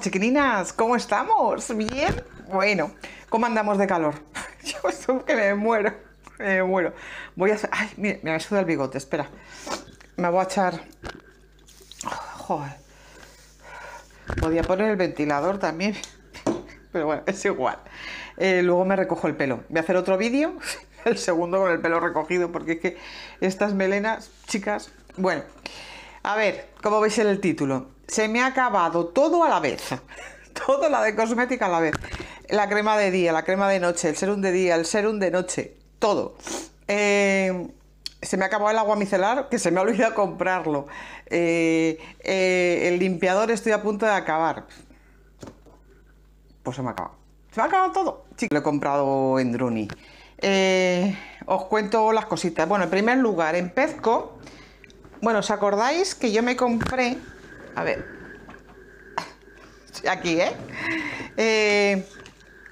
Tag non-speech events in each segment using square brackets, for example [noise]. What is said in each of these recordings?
chiquilinas! ¿cómo estamos? ¿Bien? Bueno, ¿cómo andamos de calor? [laughs] Yo estoy que me muero, me muero. Voy a hacer... Ay, Mira, me suda el bigote, espera. Me voy a echar... Joder. Podía poner el ventilador también, [laughs] pero bueno, es igual. Eh, luego me recojo el pelo. Voy a hacer otro vídeo, [laughs] el segundo con el pelo recogido, porque es que estas melenas, chicas... Bueno, a ver, como veis en el título, se me ha acabado todo a la vez. [laughs] Todo la de cosmética a la vez. La crema de día, la crema de noche, el serum de día, el serum de noche, todo. Eh, se me ha acabado el agua micelar, que se me ha olvidado comprarlo. Eh, eh, el limpiador estoy a punto de acabar. Pues se me ha acabado. Se me ha acabado todo. lo he comprado en Druni. os cuento las cositas. Bueno, en primer lugar, en Pezco. Bueno, ¿os acordáis que yo me compré a ver. Aquí, ¿eh? ¿eh?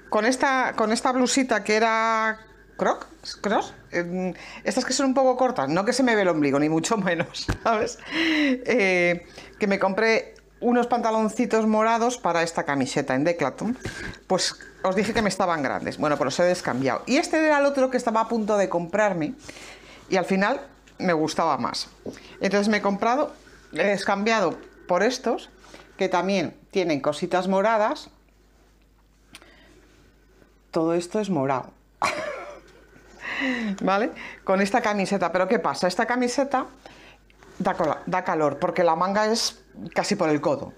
con, esta, con esta blusita que era croc, cross, eh, estas que son un poco cortas, no que se me ve el ombligo, ni mucho menos, [laughs] ¿sabes? Eh, que me compré unos pantaloncitos morados para esta camiseta en Declatum, pues os dije que me estaban grandes. Bueno, pues los he descambiado. Y este era el otro que estaba a punto de comprarme y al final me gustaba más. Entonces me he comprado, he descambiado por estos, que también tienen cositas moradas. Todo esto es morado. [laughs] ¿Vale? Con esta camiseta. Pero ¿qué pasa? Esta camiseta da, calor porque la manga es casi por el codo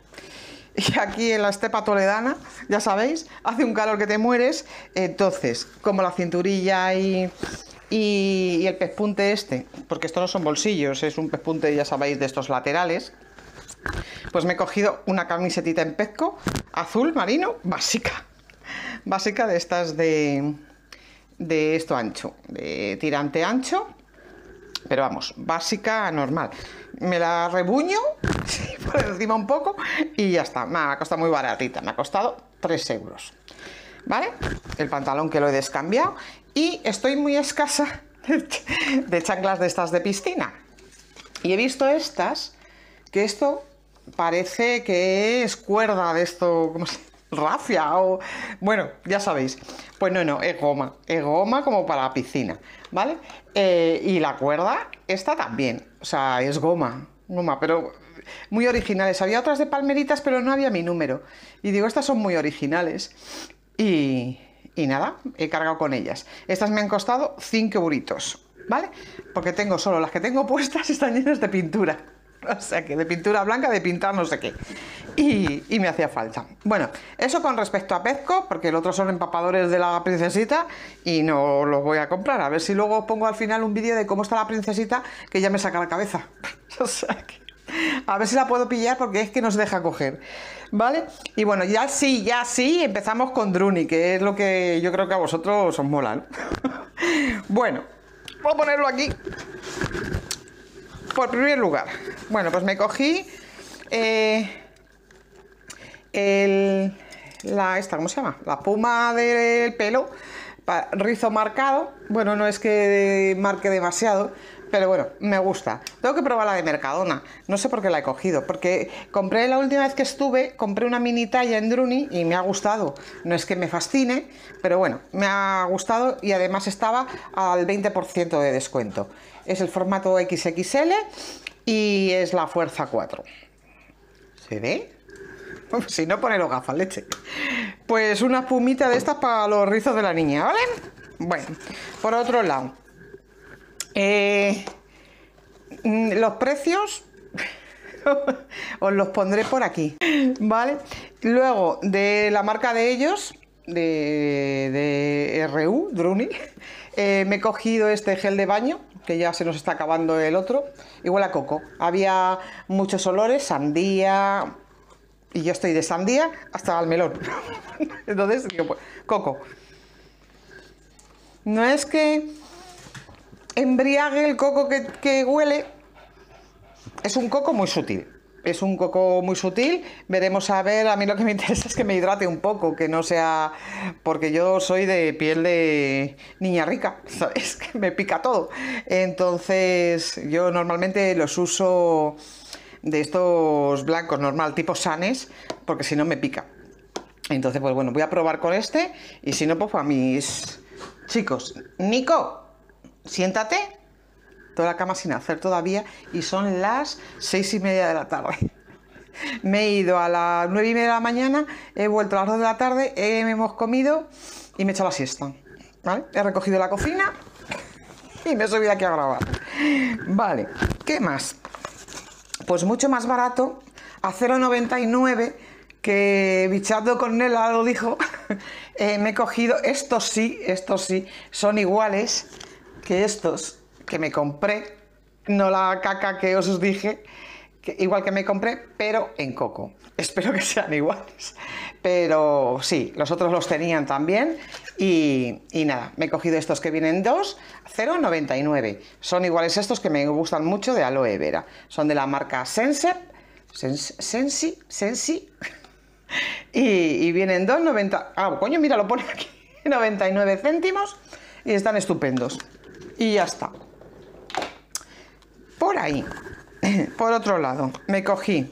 y aquí en la estepa toledana, ya sabéis, hace un calor que te mueres. Entonces, como la cinturilla y, el pespunte este, porque esto no son bolsillos, es un pespunte, ya sabéis, de estos laterales, pues me he cogido una camisetita en pezco, azul marino, básica. Básica de estas de, de esto ancho, de tirante ancho, pero vamos, básica normal. Me la rebuño [laughs] por encima un poco y ya está. Me ha costado muy baratita, me ha costado 3 euros. ¿Vale? El pantalón que lo he descambiado y estoy muy escasa [laughs] de chanclas de estas de piscina. Y he visto estas, que esto parece que es cuerda de esto, como rafia o bueno, ya sabéis. Pues no, no, es goma, es goma como para la piscina, ¿vale? Eh, y la cuerda, esta también, o sea, es goma, goma, pero muy originales. Había otras de palmeritas, pero no había mi número. Y digo, estas son muy originales. Y, y nada, he cargado con ellas. Estas me han costado 5 euritos, ¿vale? Porque tengo solo las que tengo puestas, [laughs] están llenas de pintura. [laughs] o sea que de pintura blanca, de pintar no sé qué. Y, me hacía falta. Bueno, eso con respecto a Pezco, porque el otro son empapadores de la princesita y no los voy a comprar. A ver si luego pongo al final un vídeo de cómo está la princesita que ya me saca la cabeza. [laughs] o sea A ver si la puedo pillar porque es que nos deja coger. ¿Vale? Y bueno, ya sí, ya sí, empezamos con Druni, que es lo que yo creo que a vosotros os mola. [laughs] bueno, voy a ponerlo aquí. Por primer lugar, bueno, pues me cogí eh, la, se llama? La puma del pelo, rizo marcado. Bueno, no es que marque demasiado, pero bueno, me gusta. Tengo que probar la de Mercadona. No sé por qué la he cogido, porque compré la última vez que estuve, compré una mini talla en Druni y me ha gustado. No es que me fascine, pero bueno, me ha gustado y además estaba al 20% de descuento. Es el formato XXL y es la fuerza 4. ¿Se ve? [laughs] Si no, pone los gafas, leche. Pues una espumita de estas para los rizos de la niña, ¿vale? Bueno, por otro lado, eh, mm, los precios [laughs] os los pondré por aquí, ¿vale? Luego, de la marca de ellos, de, de RU, Druni, [laughs] eh, me he cogido este gel de baño que ya se nos está acabando el otro, igual a coco. Había muchos olores, sandía, y yo estoy de sandía hasta al melón. [laughs] Entonces, pues, coco. No es que embriague el coco que huele, es un coco muy sutil es un coco muy sutil. Veremos a ver, a mí lo que me [laughs] interesa es que me hidrate un poco, que no sea. Porque yo soy de piel de niña rica, [laughs] ¿sabes? Que me pica todo. Entonces, yo normalmente los uso de estos blancos normal, tipo sanes, porque si no me pica. Entonces, pues bueno, voy a probar con este y si no, pues a mis chicos. Nico, siéntate toda la cama sin hacer todavía y son las seis y media de la tarde. [laughs] Me he ido a las nueve y media de la mañana, he vuelto a las dos de la tarde, eh, hemos comido y me he hecho la siesta. He recogido la cocina [laughs] y me he subido aquí a grabar. Vale, ¿qué más? Pues mucho más barato, a 0,99 que Bichardo Cornela lo dijo, [laughs] eh, me he cogido, estos sí, estos sí, son iguales que estos, que me compré, no la caca que os dije, igual que me compré, pero en coco. [laughs] Espero que sean iguales. Pero sí, los otros los tenían también. Y, nada, me he cogido estos que vienen dos, 0,99. Son iguales estos que me gustan mucho de aloe vera. Son de la marca sensep Sensi, Sensi. [laughs] Y, y, vienen 2,90. Ah, coño, mira, lo pone aquí. 99 [laughs] céntimos. Y están estupendos. Y ya está. Por ahí, [laughs] por otro lado, me cogí.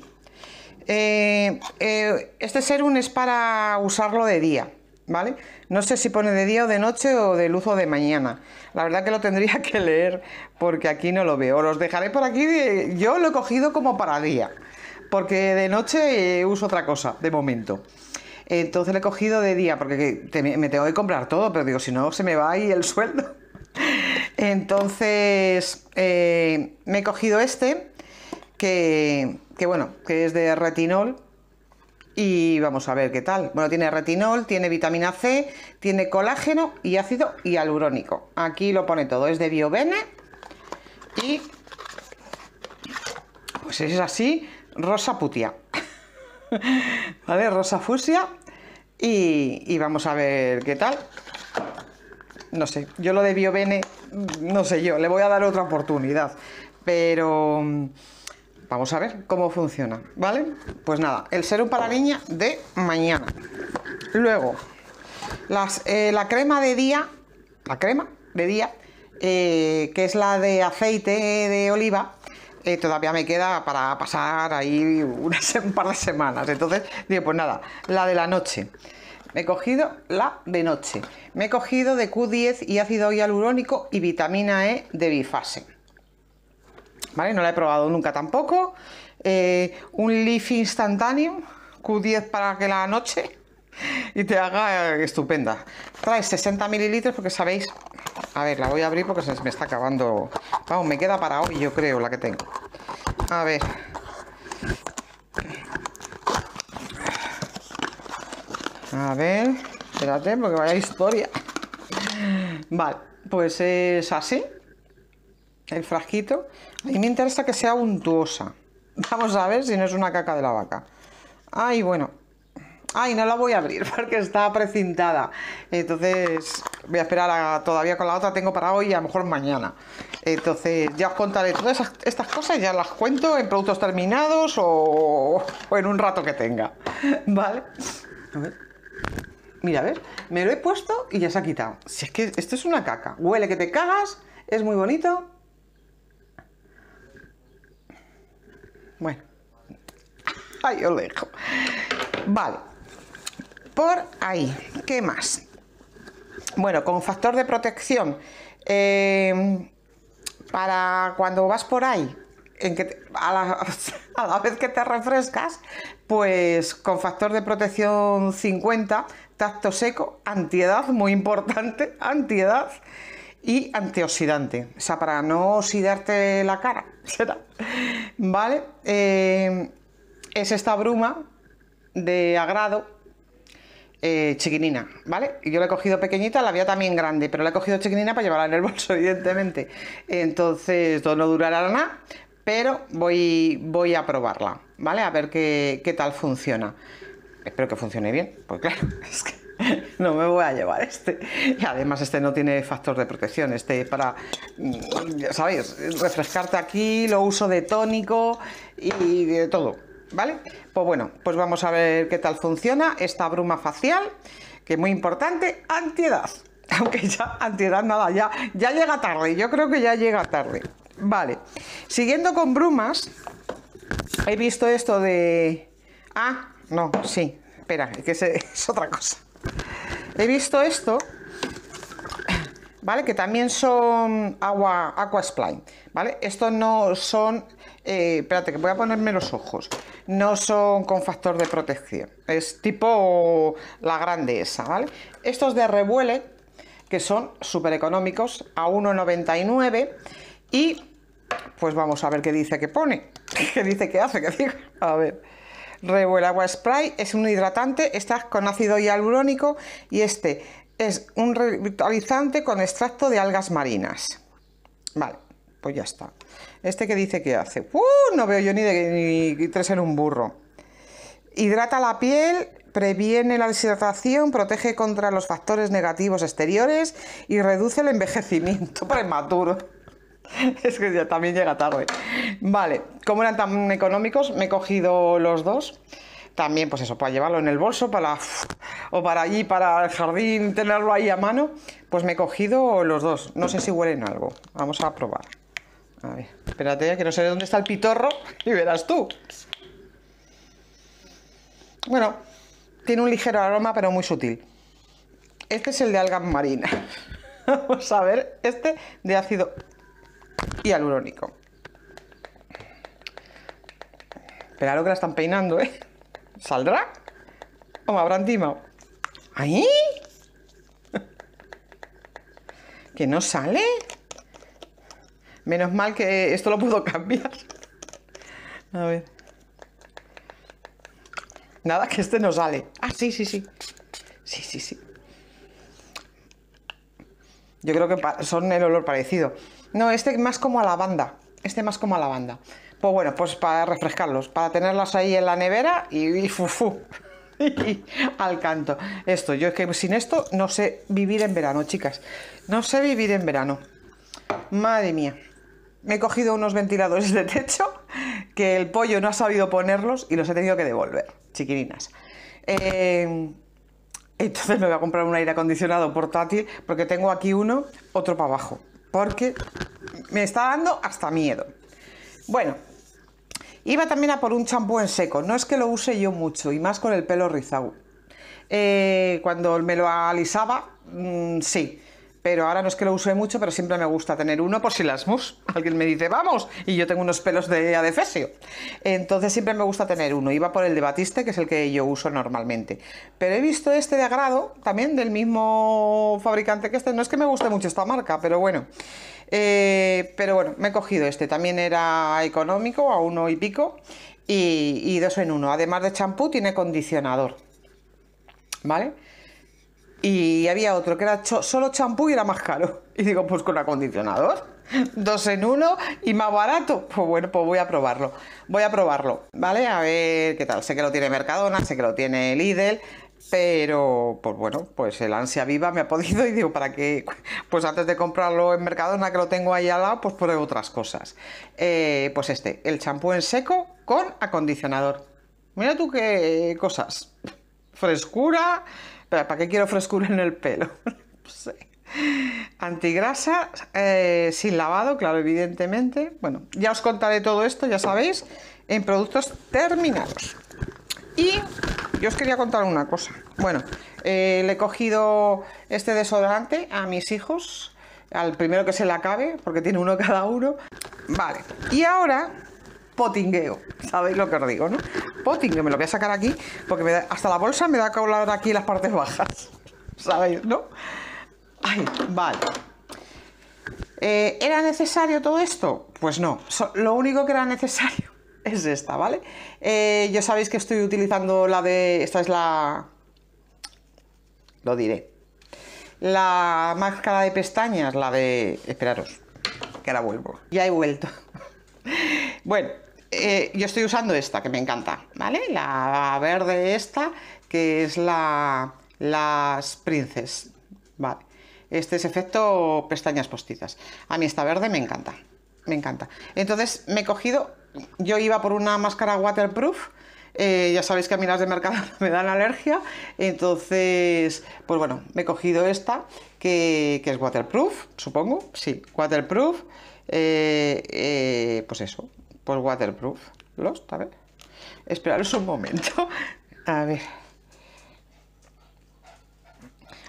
este eh, eh, ser este serum es para usarlo de día, ¿vale? No sé si pone de día o de noche o de luz o de mañana. La verdad que lo tendría [laughs] que leer porque aquí no lo veo. Los dejaré por aquí. yo lo he cogido como para día, porque de noche eh, uso otra cosa, de momento. Entonces lo he cogido de día porque me tengo que comprar todo, pero digo, si no se me va ahí el [laughs] sueldo. Entonces, eh, me he cogido este, que, bueno, que es de retinol, y vamos a ver qué tal. Bueno, tiene retinol, tiene vitamina C, tiene colágeno y ácido hialurónico. Aquí lo pone todo, es de Biovene y pues es así, rosa putia. [laughs] ¿Vale? Rosa fusia y vamos a ver qué tal no sé, yo lo de Biovene, mm, no sé yo, le voy a dar otra oportunidad, pero mm, vamos a ver cómo funciona, ¿vale? Pues nada, el serum para niña de mañana. Luego, eh, la crema de día, la crema de día, eh, que es la de aceite de oliva, eh, todavía me queda para pasar ahí [laughs] un par de semanas. Entonces, digo, pues nada, la de la noche. Me he cogido la de noche. Me he cogido de Q10 y ácido hialurónico y vitamina E de bifase. ¿Vale? No la he probado nunca tampoco. Eh, un leaf instantáneo, Q10 para que la noche [laughs] y te haga eh, estupenda. Trae 60 mililitros porque sabéis... A ver, la voy a abrir porque se me está acabando... Vamos, me queda para hoy yo creo la que tengo. A ver. A ver, espérate, porque vaya historia. Vale, pues es así. El frasquito. A mí me interesa que sea untuosa. Vamos a ver si no es una caca de la vaca. Ay, bueno. Ay, no la voy a abrir [laughs] porque está precintada. Entonces, voy a esperar todavía con la otra. Tengo para hoy y a lo mejor mañana. Entonces, ya os contaré todas estas cosas. Ya las cuento en productos terminados o, o en un rato que tenga. [laughs] ¿Vale? A ver. Mira, ¿ves? Me lo he puesto y ya se ha quitado. Si es que esto es una caca. Huele que te cagas, es muy bonito. Bueno. Ahí os lo dejo. Vale. Por ahí. ¿Qué más? Bueno, con factor de protección. Eh, para cuando vas por ahí, a, la, [laughs] a la vez que te refrescas, pues con factor de protección 50 tacto seco, antiedad, muy importante, [laughs] antiedad y antioxidante. O sea, para no oxidarte la cara, [laughs] será. ¿Vale? Eh, es esta bruma de agrado eh, chiquinina, ¿vale? Yo la he cogido pequeñita, la había también grande, pero la he cogido chiquinina para llevarla en el bolso, [laughs] evidentemente. Entonces, no durará nada, pero voy, a probarla, ¿vale? A ver qué tal funciona espero que funcione bien, pues claro, [laughs] es que no me voy a llevar este. Y además este no tiene factor de protección, este para, mm, sabéis, Refrescarte aquí, lo uso de tónico y de todo, ¿vale? Pues bueno, pues vamos a ver qué tal funciona esta bruma facial, que es muy importante, antiedad. [laughs] Aunque ya antiedad nada, ya, ya llega tarde, yo creo que ya llega tarde. Vale, siguiendo con brumas, he visto esto de... Ah, no, sí. Espera, que [laughs] es, otra cosa. He visto esto, ¿vale? Que también son agua, aqua spline, ¿vale? Estos no son, eh, espérate, que voy a ponerme los ojos. No son con factor de protección. Es tipo la grande esa, ¿vale? Estos de revuele, que son súper económicos, a 1,99 y pues vamos a ver qué dice que pone, [laughs] qué dice que hace, que digo, a ver... Revuel Agua Spray es un hidratante, está con ácido hialurónico y este es un revitalizante con extracto de algas marinas. Vale, pues ya está. Este que dice que hace. ¡Uh! No veo yo ni, de, ni tres en un burro. Hidrata la piel, previene la deshidratación, protege contra los factores negativos exteriores y reduce el envejecimiento prematuro. [laughs] [laughs] es que ya también llega tarde. Vale, como eran tan económicos, me he cogido los dos. También, pues eso, para llevarlo en el bolso, para o para allí, para el jardín, tenerlo ahí a mano. Pues me he cogido los dos. No sé si huelen algo. Vamos a probar. A ver, espérate, que no sé dónde está el pitorro [laughs] y verás tú. Bueno, tiene un ligero aroma, pero muy sutil. Este es el de algas marina. [laughs] Vamos a ver, este de ácido y hialurónico. lo que la están peinando, ¿eh? ¿Saldrá? ¿O me habrán timado? ¿Ahí? ¿Que no sale? Menos mal que esto lo puedo cambiar. A ver. Nada, que este no sale. Ah, sí, sí, sí. Sí, sí, sí. Yo creo que son el olor parecido. No, este más como a lavanda. Este más como a lavanda. Pues bueno, pues para refrescarlos, para tenerlos ahí en la nevera y, fufu. [laughs] al canto. Esto, yo es que sin esto no sé vivir en verano, chicas. No sé vivir en verano. Madre mía. Me he cogido unos ventiladores de techo que el pollo no ha sabido ponerlos y los he tenido que devolver, chiquirinas. Eh, entonces me voy a comprar un aire acondicionado portátil porque tengo aquí uno, otro para abajo porque me está dando hasta miedo. Bueno, iba también a por un champú en seco. No es que lo use yo mucho, y más con el pelo rizado. Eh, cuando me lo alisaba, mm, sí pero ahora no es que lo use mucho, pero siempre me gusta tener uno por si las mus. Alguien me dice, vamos, y yo tengo unos pelos de adefesio. Entonces siempre me gusta tener uno. Iba por el de Batiste, que es el que yo uso normalmente. Pero he visto este de agrado, también del mismo fabricante que este. No es que me guste mucho esta marca, pero bueno. Eh, pero bueno, me he cogido este. También era económico, a uno y pico. Y, y dos en uno. Además de champú, tiene condicionador. ¿Vale? Y había otro que era solo champú y era más caro. [laughs] Y digo, pues con acondicionador, [laughs] dos en uno y más barato. Pues bueno, pues voy a probarlo. Voy a probarlo, ¿vale? A ver qué tal. Sé que lo tiene Mercadona, sé que lo tiene Lidl, pero pues bueno, pues el ansia viva me ha podido [laughs] y digo, ¿para qué? Pues antes de comprarlo en Mercadona, que lo tengo ahí al lado, pues por otras cosas. Eh, pues este, el champú en seco con acondicionador. Mira tú qué cosas. Frescura. ¿Para qué quiero frescura en el pelo? [laughs] no sé. Antigrasa, eh, sin lavado, claro, evidentemente. Bueno, ya os contaré todo esto, ya sabéis, en productos terminados. Y yo os quería contar una cosa. Bueno, eh, le he cogido este desodorante a mis hijos, al primero que se le acabe, porque tiene uno cada uno. Vale, y ahora potingueo. ¿Sabéis lo que os digo, no? Potingueo, me lo voy a sacar aquí porque me da, hasta la bolsa me da colar aquí las partes bajas. [laughs] ¿Sabéis, no? Ay, vale. Eh, ¿Era necesario todo esto? Pues no, lo único que era necesario [laughs] es esta, ¿vale? Eh, yo sabéis que estoy utilizando la de... Esta es la... Lo diré. La máscara de pestañas, la de... Esperaros, que ahora vuelvo. Ya he vuelto. [laughs] bueno, eh, yo estoy usando esta que me encanta, ¿vale? La verde esta, que es la las princes, ¿vale? Este es efecto pestañas postizas. A mí esta verde me encanta, me encanta. Entonces me he cogido, yo iba por una máscara waterproof, eh, ya sabéis que a mí las de mercado [laughs] me dan alergia, entonces, pues bueno, me he cogido esta, que, es waterproof, supongo, sí, waterproof, eh, pues eso, waterproof. los, a ver. Esperaros un momento. A ver.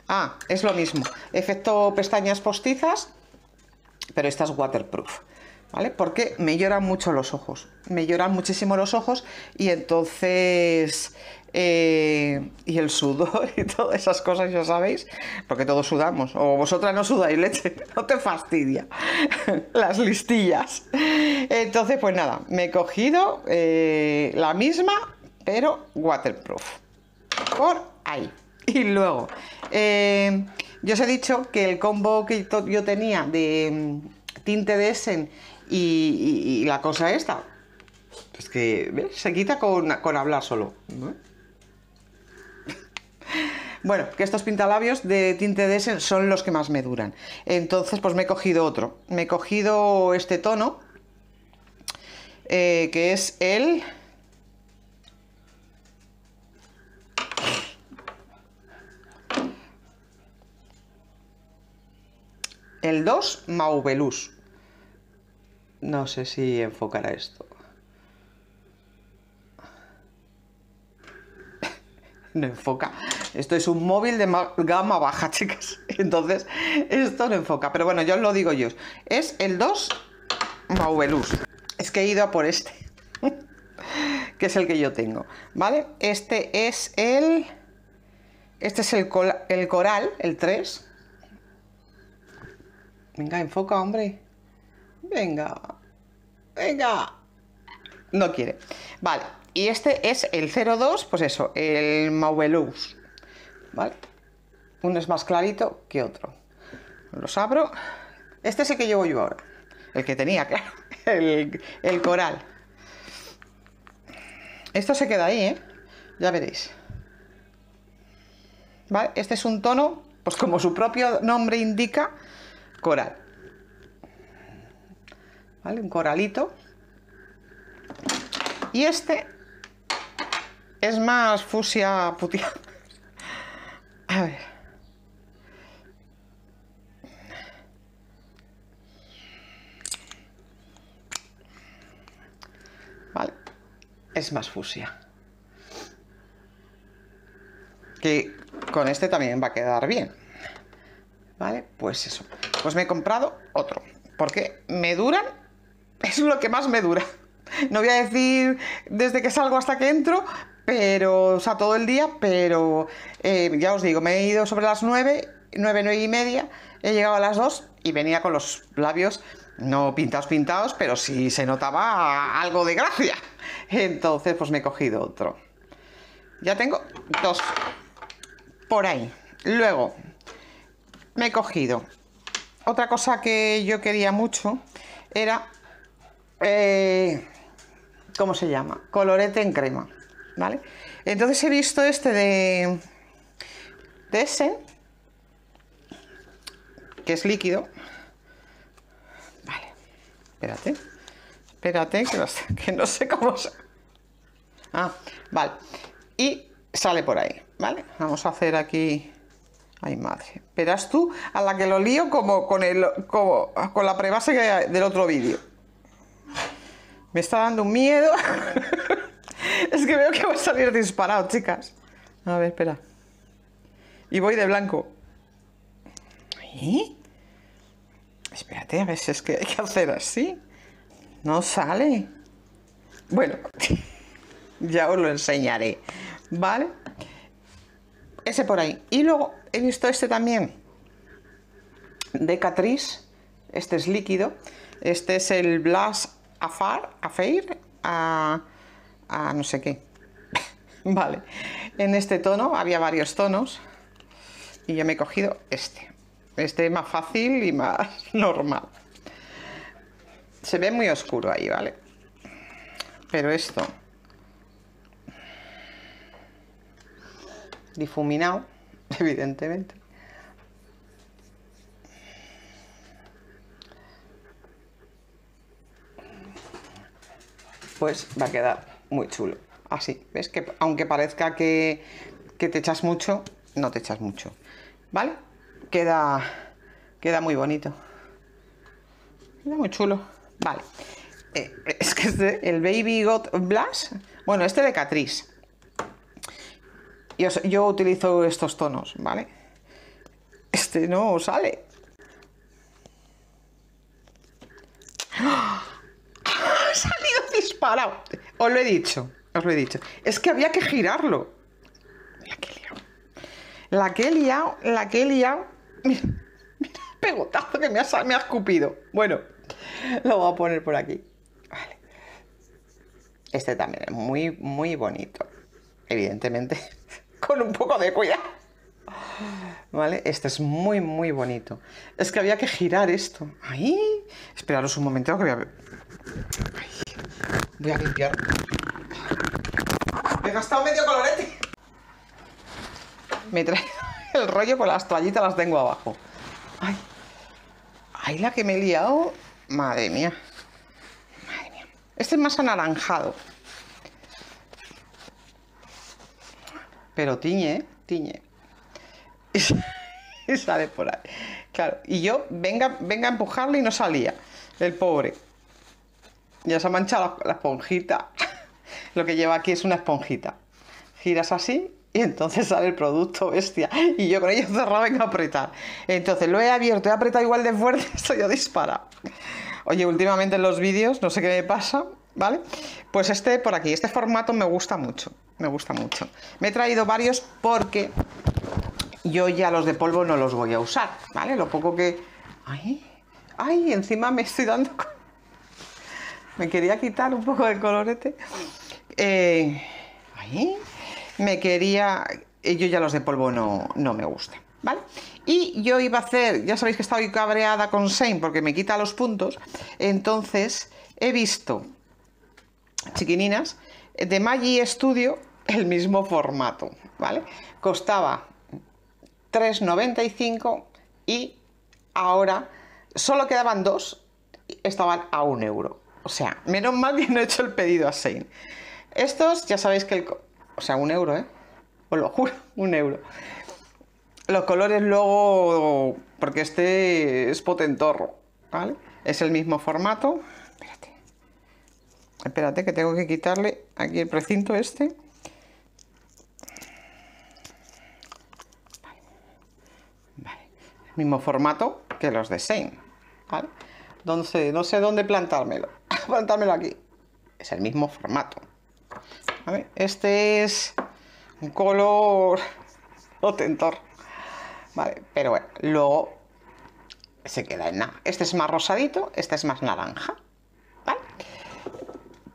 Ah, es lo mismo. Efecto pestañas postizas, pero esta waterproof. ¿vale? Porque me lloran mucho los ojos, me lloran muchísimo los ojos y entonces... Eh, y el sudor [laughs] y todas esas cosas, ya sabéis, porque todos sudamos, o vosotras no sudáis leche, [laughs] no te fastidia [laughs] las listillas. Entonces, pues nada, me he cogido eh, la misma, pero waterproof, por ahí. Y luego, eh, yo os he dicho que el combo que yo tenía de mm, tinte de Essen y, la cosa esta, pues que se quita con, hablar solo. [laughs] Bueno, que estos pintalabios de tinte de ese son los que más me duran. Entonces, pues me he cogido otro. Me he cogido este tono, eh, que es el... El 2 mauvelus no sé si enfocará esto. [laughs] no enfoca. Esto es un móvil de gama baja, [laughs] chicas. Entonces, esto no enfoca. Pero bueno, yo os lo digo yo. Es el 2 Maubelus. Es que he ido a por este. [laughs] que es el que yo tengo. ¿Vale? Este es el... Este es el, el coral, el 3. Venga, enfoca, hombre. Venga, venga. No quiere. Vale, y este es el 02, pues eso, el Mauvelous. ¿Vale? Uno es más clarito que otro. Los abro. Este es el que llevo yo ahora. El que tenía, [laughs] claro. El, el coral. Esto se queda ahí, ¿eh? Ya veréis. ¿Vale? Este es un tono, pues como su propio nombre indica, coral. ¿vale? Un coralito. Y este es más fusia putia. A ver. Vale. Es más fusia. Que con este también va a quedar bien. Vale, pues eso. Pues me he comprado otro. Porque me duran es lo que más me dura. No voy a decir desde que salgo hasta que entro, pero, o sea, todo el día, pero eh, ya os digo, me he ido sobre las 9, 9, 9 y media, he llegado a las 2 y venía con los labios no pintados, pintados, pero sí se notaba algo de gracia. Entonces, pues me he cogido otro. Ya tengo dos por ahí. Luego, me he cogido. Otra cosa que yo quería mucho era eh, ¿cómo se llama? Colorete en crema, ¿vale? Entonces he visto este de, de ese, que es líquido. Vale, espérate, espérate, que no sé, cómo... Se... Ah, vale. Y sale por ahí, ¿vale? Vamos a hacer aquí... Ay, madre. Verás tú a la que lo lío como con, el, como, con la prebase del otro vídeo. Me está dando miedo. [laughs] es que veo que voy a salir disparado, chicas. A ver, espera. Y voy de blanco. y ¿Eh? Espérate, a ver si es que hay que hacer así. No sale. Bueno, [laughs] ya os lo enseñaré. ¿Vale? Ese por ahí. Y luego he visto este también. De Catrice. Este es líquido. Este es el Blast a far, a fair, a, a no sé qué. [laughs] vale, en este tono había varios tonos y yo me he cogido este. Este más fácil y más [laughs] normal. Se ve muy oscuro ahí, ¿vale? Pero esto difuminado, [laughs] evidentemente. pues va a quedar muy chulo. Así, ¿ves? Que aunque parezca que, te echas mucho, no te echas mucho. ¿Vale? Queda, queda muy bonito. Queda muy chulo. Vale. Eh, [laughs] es que este, el Baby Got Blush, bueno, este de Catrice. Yo, yo utilizo estos tonos, ¿vale? Este no sale. Os lo he dicho, os lo he dicho. Es que había que girarlo. La que he liado. La que he liado, Mira, el pegotazo que me ha, escupido. Bueno, lo voy a poner por aquí. Este también es muy, muy bonito. Evidentemente, [laughs] con un poco de cuidado. ¿Vale? Este es muy, muy bonito. Es que había que girar esto. Ahí. Esperaros un momento que voy a ver. Voy a limpiar. Me he gastado medio colorete. Me trae [laughs] el rollo con las toallitas, las tengo abajo. Ay, ay, la que me he liado. Madre mía. Madre mía. Este es más anaranjado. Pero tiñe, ¿eh? tiñe. [laughs] Y sale por ahí. Claro, y yo venga, venga a empujarle y no salía. El pobre. Ya se ha manchado la, esponjita. [laughs] Lo que lleva aquí es una esponjita. Giras así y entonces [laughs] sale el producto bestia. Y yo con ello cerraba en apretar. Entonces lo he abierto, he apretado igual de fuerte, [laughs] esto ya dispara. Oye, últimamente en los vídeos, no sé qué me pasa, ¿vale? Pues este por aquí, este formato me gusta mucho, me gusta mucho. Me he traído varios porque yo ya los de polvo no los voy a usar, ¿vale? Lo poco que... ¡Ay! ¡Ay! Encima me estoy dando me quería quitar un poco de colorete. Eh, ahí. Me quería. Eh, yo ya los de polvo no, me gusta ¿Vale? Y yo iba a hacer, ya sabéis que estaba cabreada con Sein porque me quita los puntos, entonces he visto chiquininas de Maggi Studio el mismo formato, ¿vale? Costaba 3,95 y ahora solo quedaban dos, estaban a un euro. O sea, menos mal que no he hecho el pedido a Sein. Estos, ya sabéis que el... O sea, un euro, ¿eh? Os lo juro, [laughs] un euro. Los colores luego... Porque este es potentorro, ¿vale? Es el mismo formato. Espérate. Espérate que tengo que quitarle aquí el precinto este. Vale. El mismo formato que los de Sein, ¿vale? Entonces, no sé dónde plantármelo aguantármelo aquí. Es el mismo formato. este es un color otentor. Vale, pero bueno, luego se queda en nada. Este es más rosadito, este es más naranja.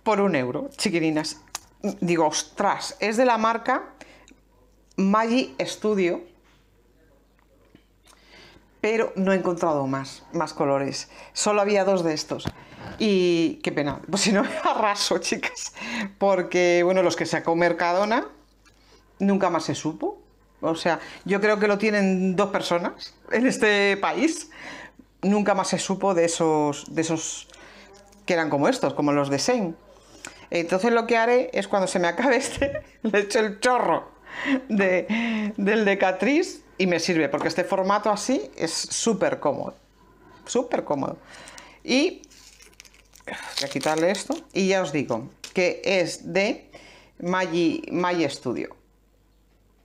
Por un euro, chiquirinas. Digo, ostras, es de la marca Magi Studio. Pero no he encontrado más, más colores. Solo había dos de estos. Y qué pena, [laughs] pues si no me arraso, chicas. Porque, bueno, los que sacó Mercadona nunca más se supo. O sea, yo creo que lo tienen dos personas en este país. Nunca más se supo de esos, de esos que eran como estos, como los de Sein. Entonces lo que haré es cuando se me acabe este, [laughs] le echo el chorro de, del de y me sirve, porque este formato así es súper cómodo. Súper cómodo. Y Voy a quitarle esto y ya os digo que es de Magi, Studio.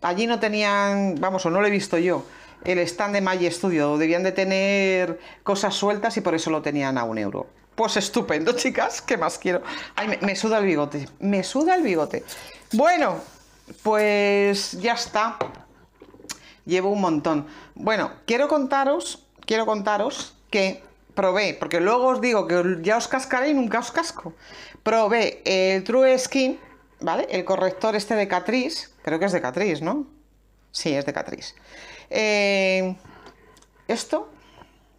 Allí no tenían, vamos, o no lo he visto yo, el stand de Magi Studio. Debían de tener cosas sueltas y por eso lo tenían a un euro. Pues estupendo, [laughs] chicas, ¿qué más quiero? Ay, me, me suda el bigote, me suda el bigote. Bueno, pues ya está. Llevo un montón. Bueno, quiero contaros, quiero contaros que probé, porque luego os digo que ya os cascaré y nunca os casco. Probé el True Skin, ¿vale? El corrector este de Catrice, creo que es de Catrice, ¿no? Sí, es de Catrice. Eh, esto,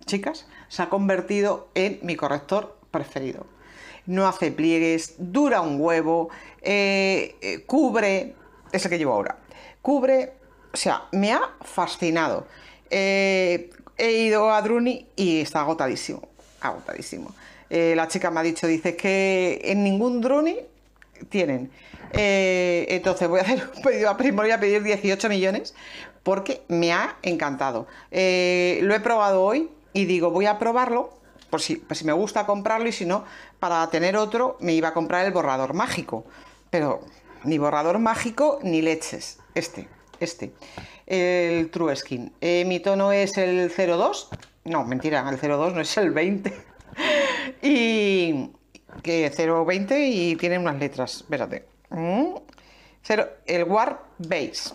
chicas, se ha convertido en mi corrector preferido. No hace pliegues, dura un huevo, eh, eh, cubre, es el que llevo ahora, cubre, o sea, me ha fascinado. Eh, he ido a Druni y está agotadísimo, agotadísimo. Eh, la chica me ha dicho, dice que en ningún Druni tienen. Eh, entonces voy a hacer un pedido a Primo, voy a pedir 18 millones porque me ha encantado. Eh, lo he probado hoy y digo, voy a probarlo por si, por si me gusta comprarlo y si no, para tener otro me iba a comprar el borrador mágico. Pero ni borrador mágico ni leches. Este, este el True Skin. Eh, mi tono es el 02, no, mentira, el 02 no es el 20. [laughs] y que 020 y tiene unas letras, espérate. Mm. el War Base.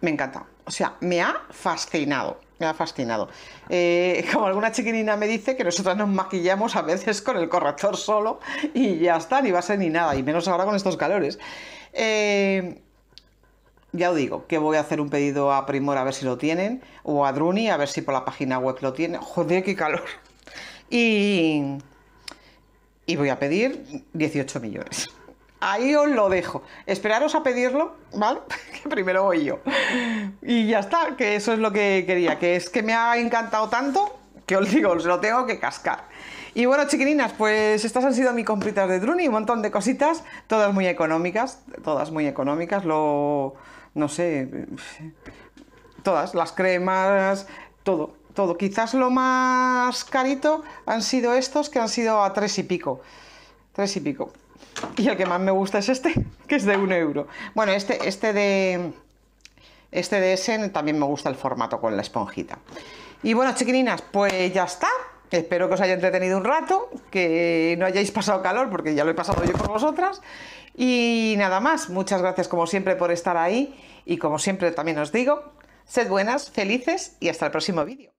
Me encanta. O sea, me ha fascinado. Me ha fascinado. Eh, como alguna chiquinina me dice que nosotras nos maquillamos a veces con el corrector solo y ya está, ni va a ser ni nada, y menos ahora con estos calores. Eh, ya os digo, que voy a hacer un pedido a Primor a ver si lo tienen, o a Druni a ver si por la página web lo tienen. Joder, qué calor. Y, y voy a pedir 18 millones. Ahí os lo dejo. Esperaros a pedirlo, ¿vale? [laughs] que primero voy yo. Y ya está, que eso es lo que quería, que es que me ha encantado tanto que os digo, os lo tengo que cascar. Y bueno, chiquininas, pues estas han sido mis compritas de Druni, un montón de cositas, todas muy económicas, todas muy económicas, lo no sé, todas, las cremas, todo, todo. Quizás lo más carito han sido estos que han sido a tres y pico, tres y pico. Y el que más me gusta es este, [laughs] que es de un euro. Bueno, este, este de... Este de ese también me gusta el formato con la esponjita. Y bueno, chiquininas, pues ya está. Espero que os haya entretenido un rato, que no hayáis pasado calor, porque ya lo he pasado yo por vosotras. Y nada más, muchas gracias como siempre por estar ahí y como siempre también os digo, sed buenas, felices y hasta el próximo vídeo.